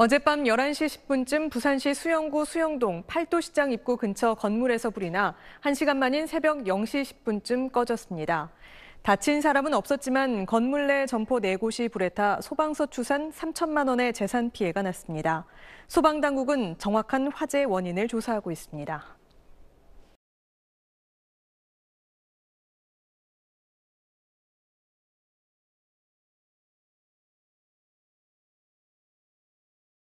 어젯밤 11시 10분쯤 부산시 수영구 수영동 팔도시장 입구 근처 건물에서 불이 나 1시간 만인 새벽 0시 10분쯤 꺼졌습니다. 다친 사람은 없었지만 건물 내 점포 4곳이 불에 타 소방서 추산 3천만 원의 재산 피해가 났습니다. 소방당국은 정확한 화재 원인을 조사하고 있습니다.